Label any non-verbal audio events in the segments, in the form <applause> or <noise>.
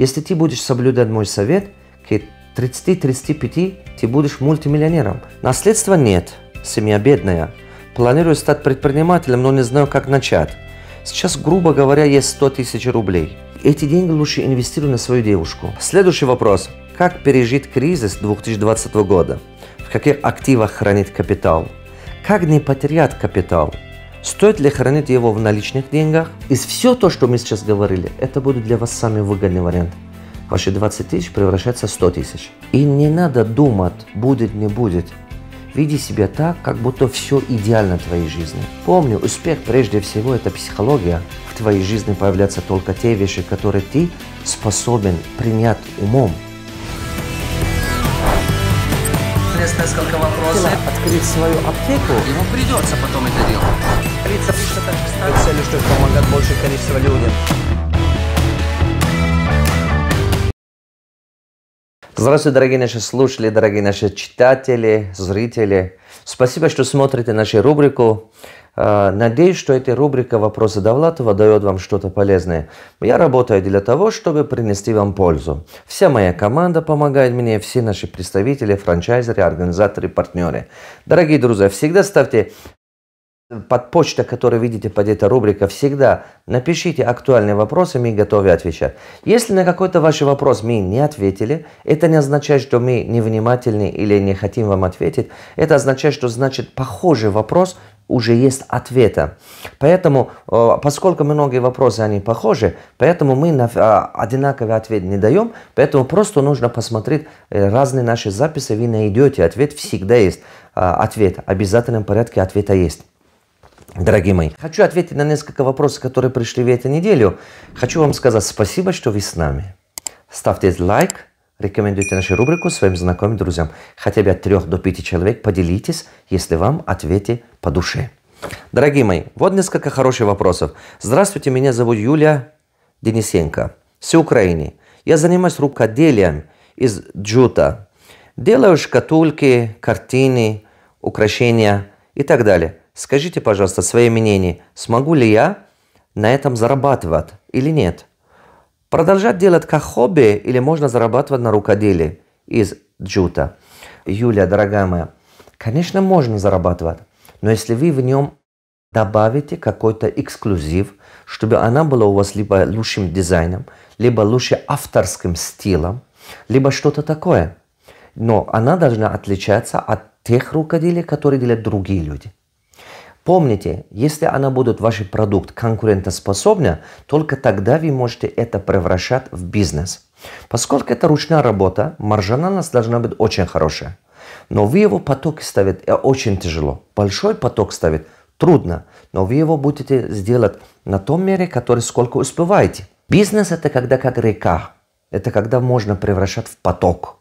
Если ты будешь соблюдать мой совет, к 30-35 ты будешь мультимиллионером. Наследства нет, семья бедная. Планирую стать предпринимателем, но не знаю, как начать. Сейчас, грубо говоря, есть 100 тысяч рублей. Эти деньги лучше инвестирую на свою девушку. Следующий вопрос. Как пережить кризис 2020 года? В каких активах хранить капитал? Как не потерять капитал? Стоит ли хранить его в наличных деньгах? Из все то, что мы сейчас говорили, это будет для вас самый выгодный вариант. Ваши 20 тысяч превращаются в 100 тысяч. И не надо думать, будет, не будет. Види себя так, как будто все идеально в твоей жизни. Помни, успех прежде всего это психология. В твоей жизни появляются только те вещи, которые ты способен принять умом. есть несколько вопросов. Открыть свою аптеку. Ему придется потом это делать. Лица пишет так целью, чтобы помогать большее количество людям. Здравствуйте, дорогие наши слушатели, дорогие наши читатели, зрители. Спасибо, что смотрите нашу рубрику. Э, надеюсь, что эта рубрика «Вопросы Довлатова» дает вам что-то полезное. Я работаю для того, чтобы принести вам пользу. Вся моя команда помогает мне, все наши представители, франчайзеры, организаторы, партнеры. Дорогие друзья, всегда ставьте под почта, которую видите под этой рубрикой, всегда напишите актуальные вопросы, мы готовы отвечать. Если на какой-то ваш вопрос мы не ответили, это не означает, что мы невнимательны или не хотим вам ответить. Это означает, что значит похожий вопрос уже есть ответа. Поэтому, э, поскольку многие вопросы, они похожи, поэтому мы на э, одинаковый ответ не даем, поэтому просто нужно посмотреть э, разные наши записи, вы найдете ответ, всегда есть ответ, в обязательном порядке ответа есть. Дорогие мои, хочу ответить на несколько вопросов, которые пришли в эту неделю. Хочу вам сказать спасибо, что вы с нами. Ставьте лайк, Рекомендуйте нашу рубрику своим знакомым друзьям. Хотя бы от 3 до 5 человек поделитесь, если вам ответы по душе. Дорогие мои, вот несколько хороших вопросов. Здравствуйте, меня зовут Юлия Денисенко. С Украины. Я занимаюсь рукоделием из джута. Делаю шкатулки, картины, украшения и так далее. Скажите, пожалуйста, свое мнение, смогу ли я на этом зарабатывать или нет? Продолжать делать как хобби или можно зарабатывать на рукоделии из джута? Юлия, дорогая моя, конечно, можно зарабатывать, но если вы в нем добавите какой-то эксклюзив, чтобы она была у вас либо лучшим дизайном, либо лучше авторским стилем, либо что-то такое. Но она должна отличаться от тех рукоделий, которые делают другие люди. Помните, если она будет ваш продукт конкурентоспособна, только тогда вы можете это превращать в бизнес. Поскольку это ручная работа, маржа на нас должна быть очень хорошая. Но вы его поток ставить э, очень тяжело. Большой поток ставить трудно, но вы его будете сделать на том мере, который сколько успеваете. Бизнес это когда как река, это когда можно превращать в поток.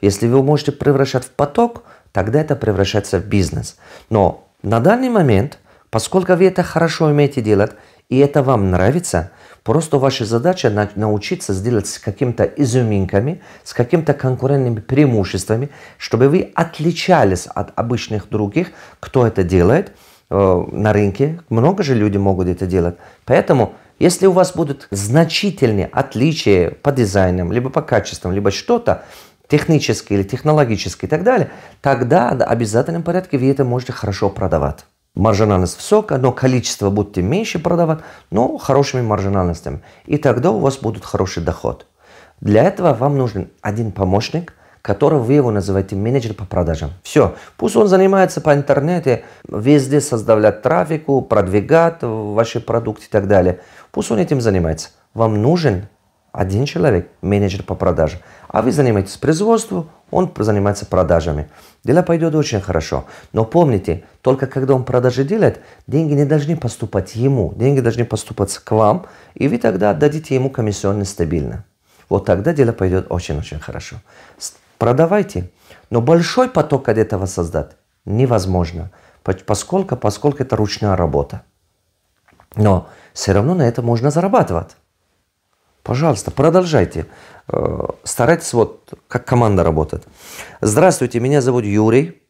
Если вы можете превращать в поток, тогда это превращается в бизнес. Но на данный момент, поскольку вы это хорошо умеете делать, и это вам нравится, просто ваша задача на, научиться сделать с какими-то изюминками, с какими-то конкурентными преимуществами, чтобы вы отличались от обычных других, кто это делает э, на рынке. Много же людей могут это делать. Поэтому, если у вас будут значительные отличия по дизайнам, либо по качествам, либо что-то, технический или технологический и так далее, тогда в обязательном порядке вы это можете хорошо продавать. Маржинальность высокая, но количество будете меньше продавать, но хорошими маржинальностями. И тогда у вас будет хороший доход. Для этого вам нужен один помощник, которого вы его называете менеджер по продажам. Все, пусть он занимается по интернете, везде создавать трафику, продвигать ваши продукты и так далее. Пусть он этим занимается. Вам нужен один человек, менеджер по продажам а вы занимаетесь производством, он занимается продажами. Дело пойдет очень хорошо. Но помните, только когда он продажи делает, деньги не должны поступать ему, деньги должны поступать к вам, и вы тогда отдадите ему комиссионно стабильно. Вот тогда дело пойдет очень-очень хорошо. Продавайте, но большой поток от этого создать невозможно, поскольку, поскольку это ручная работа. Но все равно на это можно зарабатывать. Пожалуйста, продолжайте. Э, старайтесь вот как команда работает. Здравствуйте, меня зовут Юрий,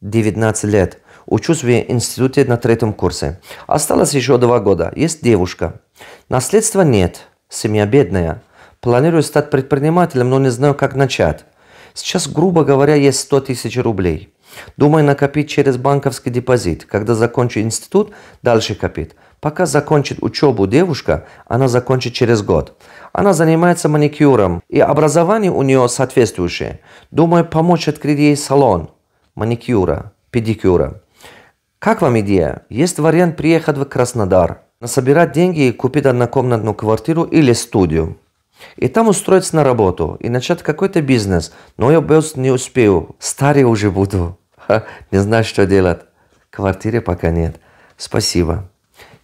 19 лет. Учусь в институте на третьем курсе. Осталось еще два года. Есть девушка. Наследства нет. Семья бедная. Планирую стать предпринимателем, но не знаю, как начать. Сейчас, грубо говоря, есть 100 тысяч рублей. Думаю накопить через банковский депозит. Когда закончу институт, дальше копить. Пока закончит учебу девушка, она закончит через год. Она занимается маникюром, и образование у нее соответствующее. Думаю, помочь открыть ей салон маникюра, педикюра. Как вам идея? Есть вариант приехать в Краснодар, насобирать деньги и купить однокомнатную квартиру или студию. И там устроиться на работу и начать какой-то бизнес. Но я без не успею. Старый уже буду. <laughs> Ха, не знаю, что делать. Квартиры пока нет. Спасибо.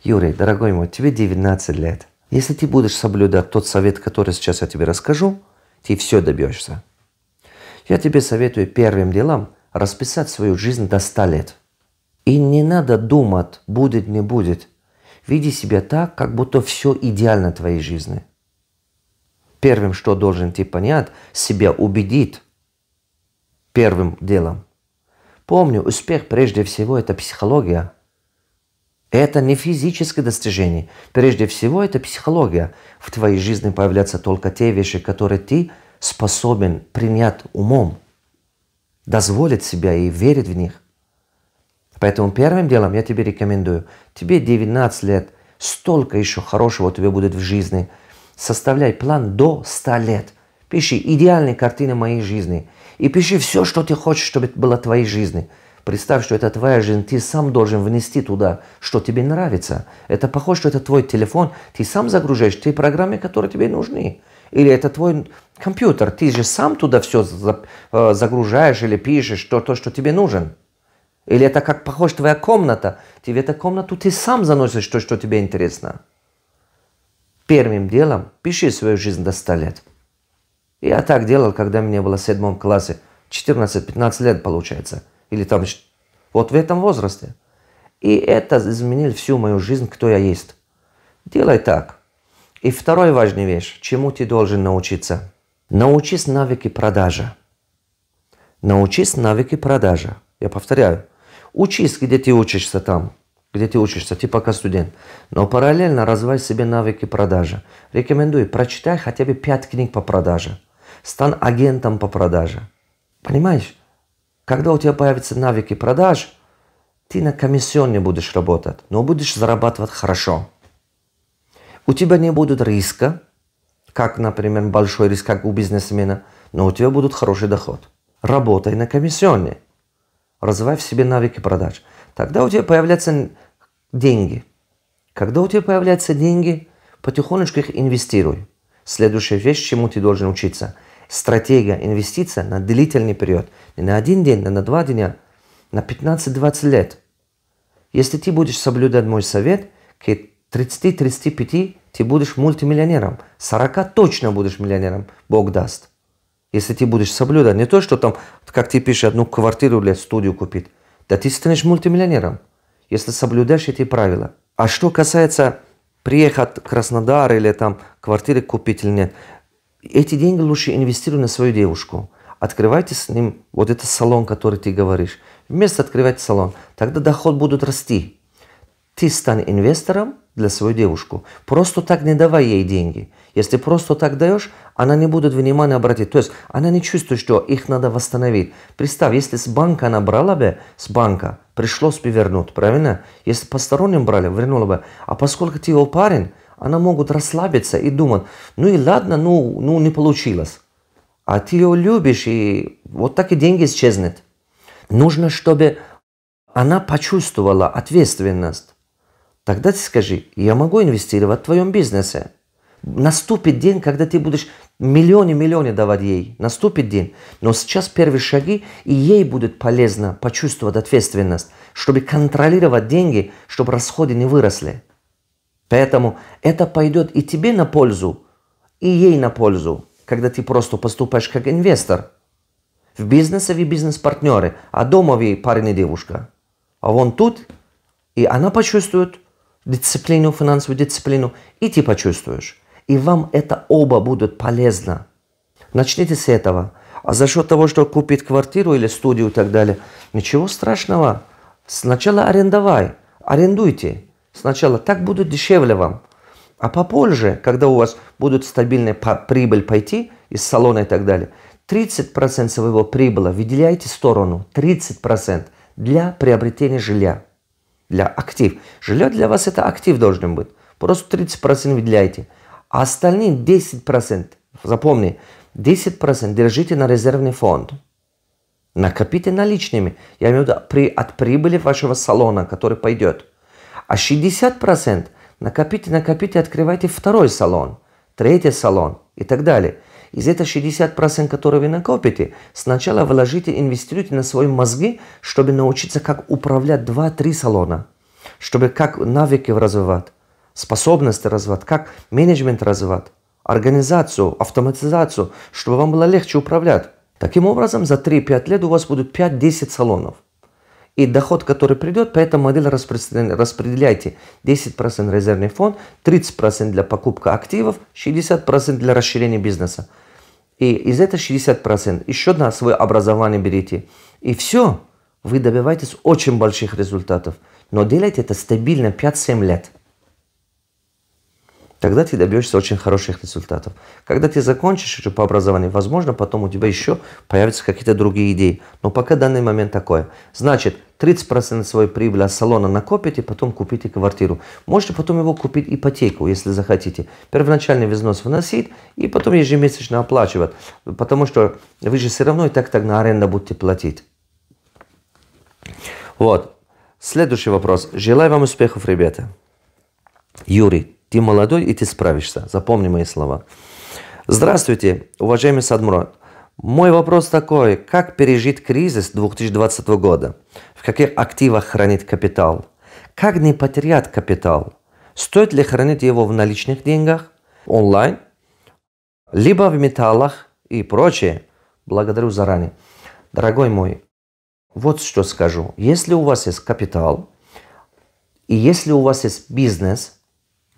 Юрий, дорогой мой, тебе 19 лет. Если ты будешь соблюдать тот совет, который сейчас я тебе расскажу, ты все добьешься. Я тебе советую первым делом расписать свою жизнь до 100 лет. И не надо думать, будет, не будет. Види себя так, как будто все идеально в твоей жизни. Первым, что должен ты понять, себя убедит первым делом. Помню, успех прежде всего это психология – это не физическое достижение. Прежде всего, это психология. В твоей жизни появляются только те вещи, которые ты способен принять умом, дозволить себя и верить в них. Поэтому первым делом я тебе рекомендую, тебе 19 лет, столько еще хорошего у тебя будет в жизни. Составляй план до 100 лет. Пиши идеальные картины моей жизни. И пиши все, что ты хочешь, чтобы было твоей жизни. Представь, что это твоя жизнь, ты сам должен внести туда, что тебе нравится. Это похоже, что это твой телефон, ты сам загружаешь те программы, которые тебе нужны. Или это твой компьютер, ты же сам туда все э, загружаешь или пишешь, то, то что тебе нужен. Или это как похоже твоя комната, ты в эту комнату ты сам заносишь то, что тебе интересно. Первым делом пиши свою жизнь до 100 лет. Я так делал, когда мне было в седьмом классе, 14-15 лет получается – или там вот в этом возрасте. И это изменило всю мою жизнь, кто я есть. Делай так. И вторая важная вещь, чему ты должен научиться. Научись навыки продажи. Научись навыки продажи. Я повторяю. Учись, где ты учишься там, где ты учишься, ты пока студент. Но параллельно развивай себе навыки продажи. Рекомендую, прочитай хотя бы пять книг по продаже. стан агентом по продаже. Понимаешь? Когда у тебя появятся навыки продаж, ты на комиссион не будешь работать, но будешь зарабатывать хорошо. У тебя не будет риска, как, например, большой риск, как у бизнесмена, но у тебя будет хороший доход. Работай на комиссионе. Развивай в себе навыки продаж. Тогда у тебя появляются деньги. Когда у тебя появляются деньги, потихонечку их инвестируй. Следующая вещь, чему ты должен учиться – стратегия инвестиций на длительный период. Не на один день, не а на два дня, на 15-20 лет. Если ты будешь соблюдать мой совет, к 30-35 ты будешь мультимиллионером. 40 точно будешь миллионером, Бог даст. Если ты будешь соблюдать не то, что там, как ты пишешь, одну квартиру или студию купить, да ты станешь мультимиллионером, если соблюдаешь эти правила. А что касается приехать в Краснодар или там квартиры купить или нет, эти деньги лучше инвестируй на свою девушку. Открывайте с ним вот этот салон, который ты говоришь. вместо открывать салон. Тогда доход будет расти. Ты стань инвестором для своей девушку. Просто так не давай ей деньги. Если просто так даешь, она не будет внимания обратить. То есть она не чувствует, что их надо восстановить. Представь, если с банка она брала бы, с банка пришлось бы вернуть, правильно? Если посторонним брали, вернула бы. А поскольку ты его парень, она могут расслабиться и думать, ну и ладно, ну, ну не получилось. А ты ее любишь, и вот так и деньги исчезнут. Нужно, чтобы она почувствовала ответственность. Тогда ты скажи, я могу инвестировать в твоем бизнесе. Наступит день, когда ты будешь миллионы-миллионы давать ей. Наступит день. Но сейчас первые шаги, и ей будет полезно почувствовать ответственность, чтобы контролировать деньги, чтобы расходы не выросли. Поэтому это пойдет и тебе на пользу, и ей на пользу, когда ты просто поступаешь как инвестор. В бизнесе вы бизнес-партнеры, а дома вы парень и девушка. А вон тут, и она почувствует дисциплину, финансовую дисциплину, и ты почувствуешь. И вам это оба будут полезно. Начните с этого. А за счет того, что купит квартиру или студию и так далее, ничего страшного. Сначала арендовай, арендуйте сначала, так будет дешевле вам. А попозже, когда у вас будет стабильная прибыль пойти из салона и так далее, 30% своего прибыла выделяйте в сторону, 30% для приобретения жилья, для актив. Жилье для вас это актив должен быть. Просто 30% выделяйте. А остальные 10%, запомни, 10% держите на резервный фонд. Накопите наличными, я имею в виду при, от прибыли вашего салона, который пойдет – а 60% накопите, накопите, открывайте второй салон, третий салон и так далее. Из этого 60%, которые вы накопите, сначала вложите, инвестируйте на свои мозги, чтобы научиться, как управлять 2-3 салона, чтобы как навыки развивать, способности развивать, как менеджмент развивать, организацию, автоматизацию, чтобы вам было легче управлять. Таким образом, за 3-5 лет у вас будут 5-10 салонов – и доход, который придет, поэтому модель распределяйте 10% резервный фонд, 30% для покупки активов, 60% для расширения бизнеса. И из этого 60% еще на свое образование берите. И все, вы добиваетесь очень больших результатов. Но делайте это стабильно 5-7 лет. Тогда ты добьешься очень хороших результатов. Когда ты закончишь уже по образованию, возможно, потом у тебя еще появятся какие-то другие идеи. Но пока данный момент такой. Значит, 30% своей прибыли от салона накопите, потом купите квартиру. Можете потом его купить ипотеку, если захотите. Первоначальный взнос вносить и потом ежемесячно оплачивать. Потому что вы же все равно и так на аренда будете платить. Вот. Следующий вопрос. Желаю вам успехов, ребята. Юрий. Ты молодой, и ты справишься. Запомни мои слова. Здравствуйте, уважаемый Садмурат. Мой вопрос такой. Как пережить кризис 2020 года? В каких активах хранить капитал? Как не потерять капитал? Стоит ли хранить его в наличных деньгах, онлайн, либо в металлах и прочее? Благодарю заранее. Дорогой мой, вот что скажу. Если у вас есть капитал, и если у вас есть бизнес –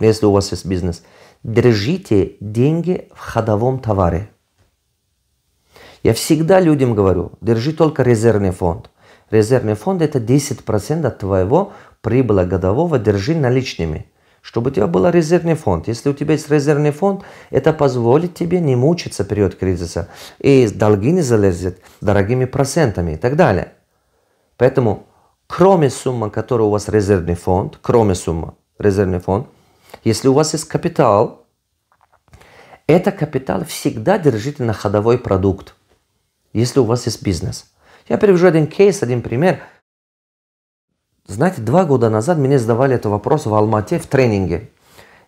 ну, если у вас есть бизнес. Держите деньги в ходовом товаре. Я всегда людям говорю, держи только резервный фонд. Резервный фонд – это 10% от твоего прибыла годового, держи наличными, чтобы у тебя был резервный фонд. Если у тебя есть резервный фонд, это позволит тебе не мучиться период кризиса, и долги не залезет дорогими процентами и так далее. Поэтому, кроме суммы, которая у вас резервный фонд, кроме суммы, резервный фонд – если у вас есть капитал, это капитал всегда держите на ходовой продукт, если у вас есть бизнес. Я привожу один кейс, один пример. Знаете, два года назад мне задавали этот вопрос в Алмате в тренинге.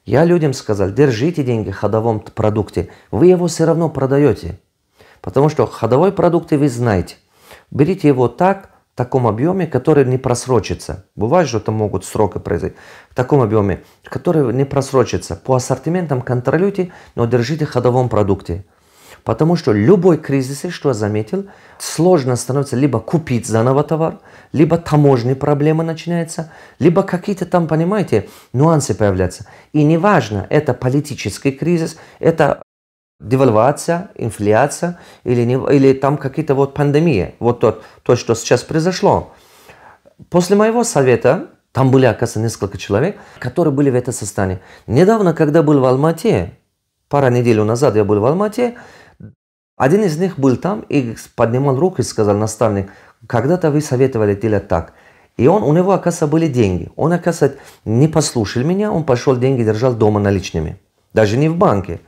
Я людям сказал, держите деньги в ходовом продукте, вы его все равно продаете. Потому что ходовой продукт вы знаете. Берите его так, таком объеме, который не просрочится. Бывает, что это могут сроки произойти. В таком объеме, который не просрочится. По ассортиментам контролируйте, но держите в ходовом продукте. Потому что любой кризис, что я заметил, сложно становится либо купить заново товар, либо таможенные проблемы начинаются, либо какие-то там, понимаете, нюансы появляются. И неважно, это политический кризис, это девальвация, инфляция или, не, или там какие-то вот пандемии, вот тот то, что сейчас произошло. После моего совета, там были, оказывается, несколько человек, которые были в этом состоянии. Недавно, когда был в Алмате, пару недель назад я был в Алмате, один из них был там и поднимал руку и сказал, наставник, когда-то вы советовали делать так. И он, у него, оказывается, были деньги. Он, оказывается, не послушал меня, он пошел деньги держал дома наличными. Даже не в банке.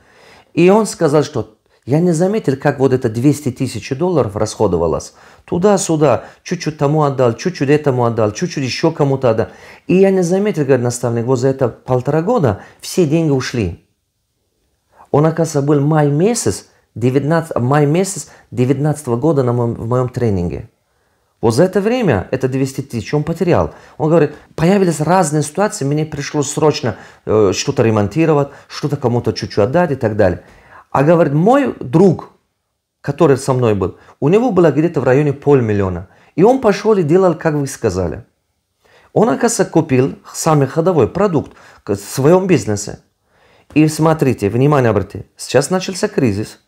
И он сказал, что я не заметил, как вот это 200 тысяч долларов расходовалось. Туда-сюда, чуть-чуть тому отдал, чуть-чуть этому отдал, чуть-чуть еще кому-то отдал. И я не заметил, говорит наставник, вот за это полтора года все деньги ушли. Он, оказывается, был май месяц, 19, май месяц 19 года на моем, в моем тренинге. Вот за это время, это 200 тысяч, он потерял. Он говорит, появились разные ситуации, мне пришлось срочно э, что-то ремонтировать, что-то кому-то чуть-чуть отдать и так далее. А говорит, мой друг, который со мной был, у него было где-то в районе полмиллиона. И он пошел и делал, как вы сказали. Он, оказывается, купил самый ходовой продукт в своем бизнесе. И смотрите, внимание обратите, сейчас начался кризис.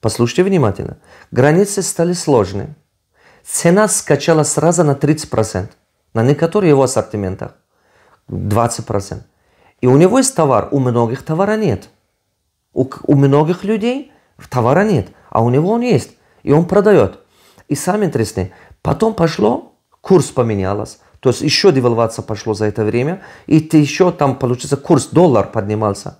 Послушайте внимательно. Границы стали сложные цена скачала сразу на 30%, на некоторые его ассортиментах 20%. И у него есть товар, у многих товара нет. У, у многих людей товара нет, а у него он есть, и он продает. И самое интересное, потом пошло, курс поменялось, то есть еще девальвация пошло за это время, и ты еще там, получится, курс доллар поднимался.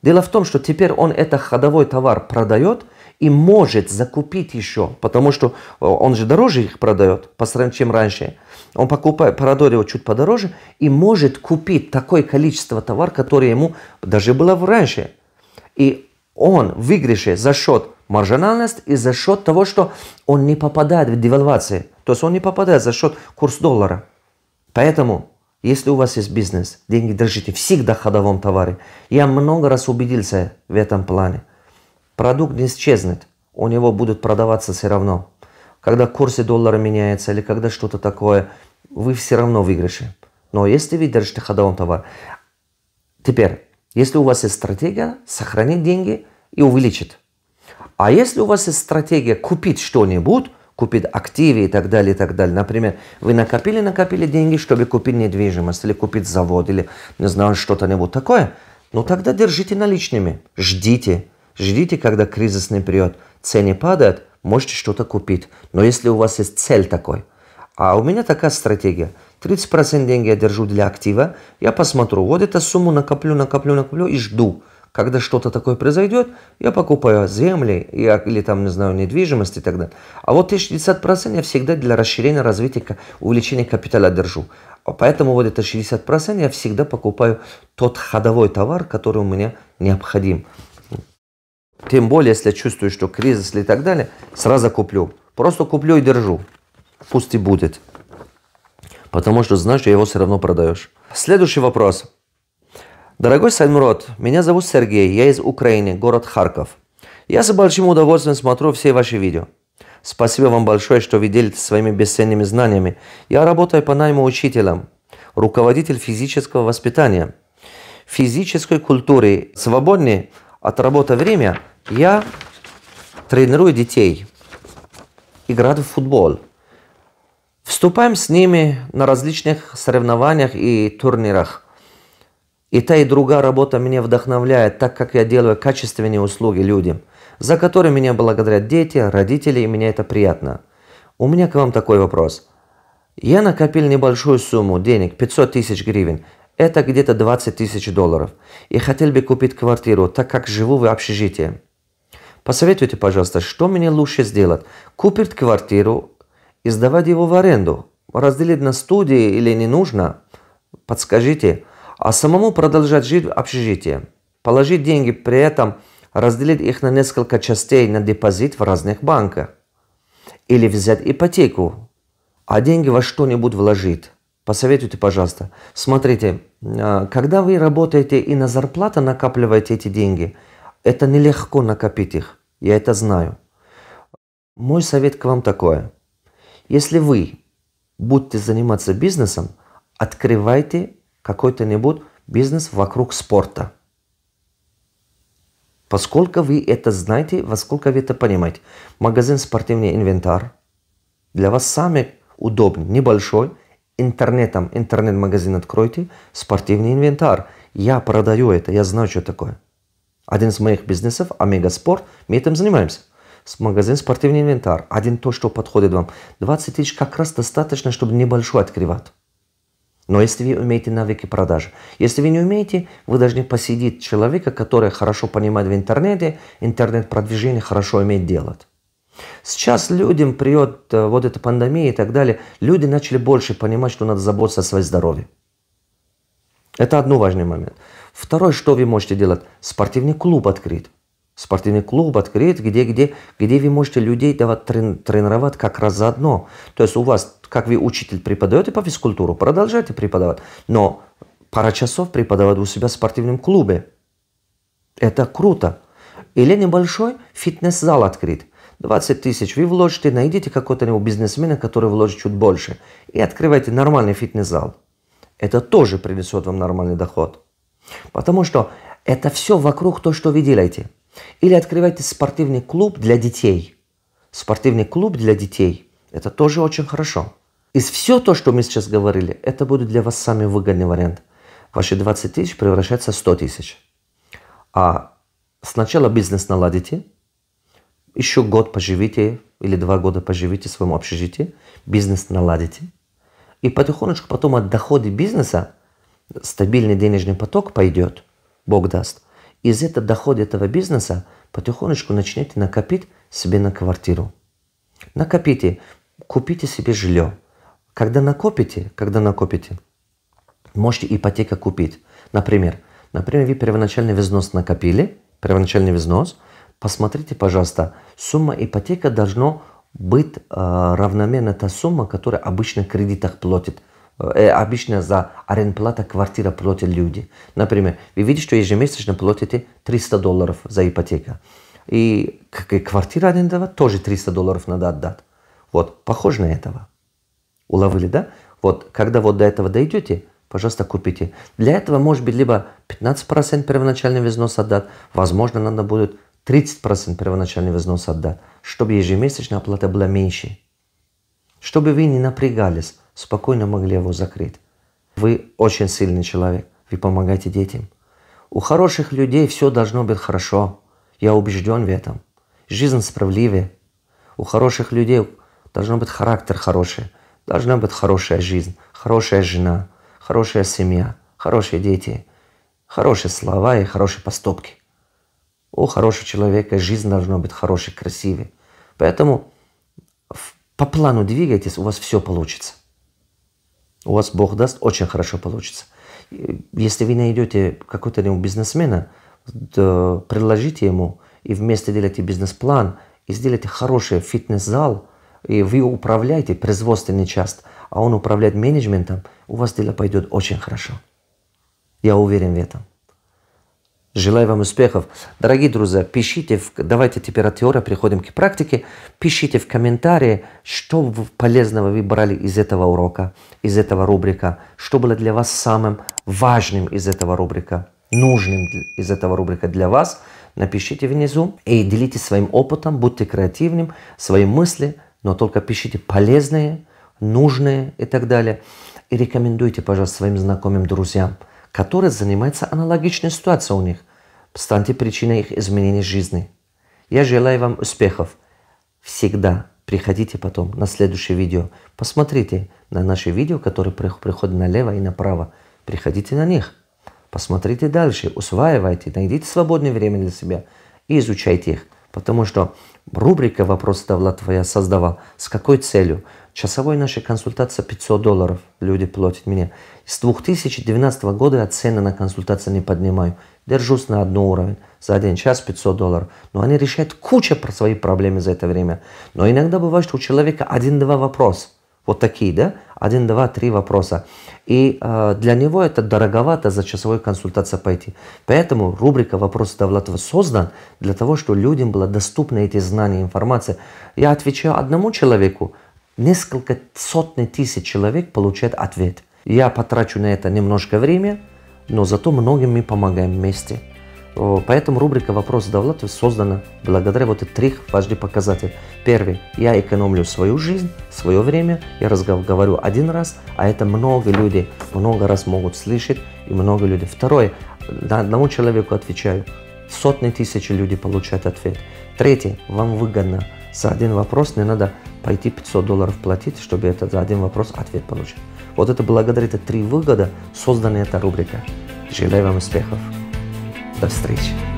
Дело в том, что теперь он это ходовой товар продает – и может закупить еще, потому что э, он же дороже их продает, по сравнению, чем раньше. Он покупает, продает его чуть подороже и может купить такое количество товар, которое ему даже было раньше. И он в выигрыше за счет маржинальности и за счет того, что он не попадает в девальвации. То есть он не попадает за счет курс доллара. Поэтому если у вас есть бизнес, деньги держите всегда в ходовом товаре. Я много раз убедился в этом плане продукт не исчезнет, у него будут продаваться все равно. Когда в курсе доллара меняется или когда что-то такое, вы все равно выигрыши. Но если вы держите ходовой товар, теперь, если у вас есть стратегия сохранить деньги и увеличить, а если у вас есть стратегия купить что-нибудь, купить активы и так далее, и так далее. Например, вы накопили, накопили деньги, чтобы купить недвижимость или купить завод или, не знаю, что-то нибудь такое. Ну тогда держите наличными, ждите, Ждите, когда кризис не придет. Цены падают, можете что-то купить. Но если у вас есть цель такой. А у меня такая стратегия. 30% деньги я держу для актива. Я посмотрю, вот эту сумму накоплю, накоплю, накоплю и жду. Когда что-то такое произойдет, я покупаю земли а, или там, не знаю, недвижимость и так далее. А вот 60% я всегда для расширения, развития, увеличения капитала держу. А поэтому вот это 60% я всегда покупаю тот ходовой товар, который у меня необходим. Тем более, если чувствую, что кризис и так далее, сразу куплю. Просто куплю и держу. Пусть и будет. Потому что знаешь, что его все равно продаешь. Следующий вопрос. Дорогой Саймрод, меня зовут Сергей, я из Украины, город Харьков. Я с большим удовольствием смотрю все ваши видео. Спасибо вам большое, что вы делитесь своими бесценными знаниями. Я работаю по найму учителем, руководитель физического воспитания, физической культуры, свободный отработав время, я тренирую детей играть в футбол. Вступаем с ними на различных соревнованиях и турнирах. И та и другая работа меня вдохновляет, так как я делаю качественные услуги людям, за которые меня благодарят дети, родители, и меня это приятно. У меня к вам такой вопрос. Я накопил небольшую сумму денег, 500 тысяч гривен – это где-то 20 тысяч долларов. И хотел бы купить квартиру, так как живу в общежитии. Посоветуйте, пожалуйста, что мне лучше сделать? Купить квартиру и сдавать его в аренду? Разделить на студии или не нужно? Подскажите. А самому продолжать жить в общежитии? Положить деньги, при этом разделить их на несколько частей на депозит в разных банках? Или взять ипотеку? А деньги во что-нибудь вложить? Посоветуйте, пожалуйста. Смотрите, а, когда вы работаете и на зарплату накапливаете эти деньги, это нелегко накопить их. Я это знаю. Мой совет к вам такой. Если вы будете заниматься бизнесом, открывайте какой-то-нибудь бизнес вокруг спорта. Поскольку вы это знаете, во сколько вы это понимаете. Магазин спортивный инвентарь для вас самый удобный, небольшой – интернетом, интернет-магазин откройте, спортивный инвентарь. Я продаю это, я знаю, что такое. Один из моих бизнесов, Омега Спорт, мы этим занимаемся. Магазин спортивный инвентарь. Один то, что подходит вам. 20 тысяч как раз достаточно, чтобы небольшой открывать. Но если вы умеете навыки продажи, если вы не умеете, вы должны посидеть человека, который хорошо понимает в интернете, интернет-продвижение хорошо умеет делать. Сейчас людям придет э, вот эта пандемия и так далее, люди начали больше понимать, что надо заботиться о своем здоровье. Это один важный момент. Второе, что вы можете делать, спортивный клуб открыт. Спортивный клуб открыт, где, где, где вы можете людей давать трен тренировать как раз заодно. То есть у вас, как вы учитель преподаете по физкультуру, продолжайте преподавать, но пара часов преподавать у себя в спортивном клубе. Это круто. Или небольшой фитнес-зал открыт. 20 тысяч вы вложите, найдите какого-то бизнесмена, который вложит чуть больше, и открывайте нормальный фитнес-зал. Это тоже принесет вам нормальный доход. Потому что это все вокруг то, что вы делаете. Или открывайте спортивный клуб для детей. Спортивный клуб для детей. Это тоже очень хорошо. Из все то, что мы сейчас говорили, это будет для вас самый выгодный вариант. Ваши 20 тысяч превращаются в 100 тысяч. А сначала бизнес наладите – еще год поживите или два года поживите в своем общежитии, бизнес наладите. И потихонечку потом от дохода бизнеса стабильный денежный поток пойдет, Бог даст. Из этого дохода этого бизнеса потихонечку начнете накопить себе на квартиру. Накопите, купите себе жилье. Когда накопите, когда накопите, можете ипотека купить. Например, например, вы первоначальный взнос накопили, первоначальный взнос – Посмотрите, пожалуйста, сумма ипотека должно быть э, равномерно та сумма, которая обычно в кредитах платит. Э, э обычно за арендплата квартира платят люди. Например, вы видите, что ежемесячно платите 300 долларов за ипотека. И квартира арендовать тоже 300 долларов надо отдать. Вот, похоже на этого. Уловили, да? Вот, когда вот до этого дойдете, пожалуйста, купите. Для этого, может быть, либо 15% первоначальный взнос отдать, возможно, надо будет 30% первоначальный взнос отдать, чтобы ежемесячная оплата была меньше. Чтобы вы не напрягались, спокойно могли его закрыть. Вы очень сильный человек, вы помогаете детям. У хороших людей все должно быть хорошо. Я убежден в этом. Жизнь справедливее. У хороших людей должно быть характер хороший. Должна быть хорошая жизнь, хорошая жена, хорошая семья, хорошие дети, хорошие слова и хорошие поступки у хорошего человека жизнь должна быть хорошей, красивой. Поэтому по плану двигайтесь, у вас все получится. У вас Бог даст, очень хорошо получится. Если вы найдете какого-то бизнесмена, то предложите ему и вместе делайте бизнес-план, и сделайте хороший фитнес-зал, и вы управляете производственный част, а он управляет менеджментом, у вас дело пойдет очень хорошо. Я уверен в этом. Желаю вам успехов. Дорогие друзья, пишите, в... давайте теперь от теории переходим к практике. Пишите в комментарии, что полезного вы брали из этого урока, из этого рубрика, что было для вас самым важным из этого рубрика, нужным из этого рубрика для вас. Напишите внизу и делитесь своим опытом, будьте креативным, свои мысли, но только пишите полезные, нужные и так далее. И рекомендуйте, пожалуйста, своим знакомым, друзьям – которые занимаются аналогичной ситуацией у них. Станьте причиной их изменения жизни. Я желаю вам успехов. Всегда приходите потом на следующее видео. Посмотрите на наши видео, которые приходят налево и направо. Приходите на них. Посмотрите дальше, усваивайте, найдите свободное время для себя и изучайте их. Потому что Рубрика «Вопрос Давла твоя» создавал. С какой целью? Часовой нашей консультации 500 долларов люди платят мне. С 2012 года я цены на консультации не поднимаю. Держусь на один уровень. За один час 500 долларов. Но они решают куча про свои проблемы за это время. Но иногда бывает, что у человека один-два вопроса. Вот такие, да? Один, два, три вопроса. И э, для него это дороговато за часовой консультация пойти. Поэтому рубрика «Вопросы Давлатова» создан для того, чтобы людям было доступны эти знания, информация. Я отвечаю одному человеку, несколько сотни тысяч человек получают ответ. Я потрачу на это немножко времени, но зато многим мы помогаем вместе. Поэтому рубрика «Вопрос Давлатова» создана благодаря вот этим трех важных показателям. Первый – я экономлю свою жизнь, свое время, я говорю один раз, а это много людей, много раз могут слышать и много людей. Второе – одному человеку отвечаю, сотни тысяч людей получают ответ. Третье – вам выгодно. За один вопрос не надо пойти 500 долларов платить, чтобы это за один вопрос ответ получить. Вот это благодаря этой три выгода создана эта рубрика. Желаю вам успехов! До встречи!